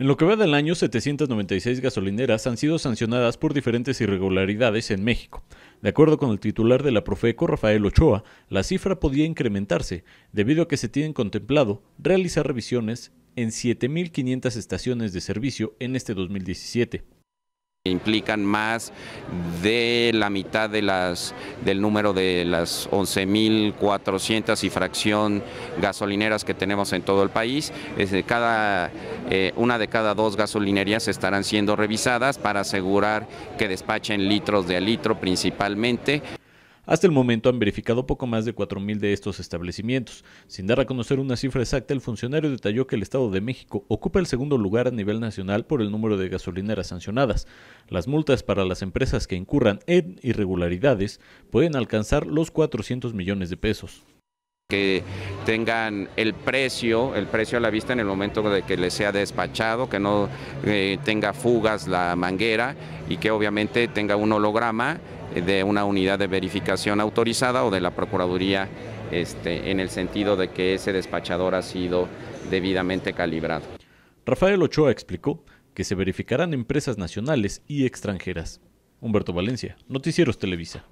En lo que va del año, 796 gasolineras han sido sancionadas por diferentes irregularidades en México. De acuerdo con el titular de la Profeco, Rafael Ochoa, la cifra podía incrementarse debido a que se tienen contemplado realizar revisiones en 7.500 estaciones de servicio en este 2017 implican más de la mitad de las, del número de las 11.400 y fracción gasolineras que tenemos en todo el país. cada, eh, una de cada dos gasolinerías estarán siendo revisadas para asegurar que despachen litros de a litro principalmente. Hasta el momento han verificado poco más de 4.000 de estos establecimientos. Sin dar a conocer una cifra exacta, el funcionario detalló que el Estado de México ocupa el segundo lugar a nivel nacional por el número de gasolineras sancionadas. Las multas para las empresas que incurran en irregularidades pueden alcanzar los 400 millones de pesos que tengan el precio, el precio a la vista en el momento de que les sea despachado, que no eh, tenga fugas la manguera y que obviamente tenga un holograma de una unidad de verificación autorizada o de la Procuraduría este, en el sentido de que ese despachador ha sido debidamente calibrado. Rafael Ochoa explicó que se verificarán empresas nacionales y extranjeras. Humberto Valencia, Noticieros Televisa.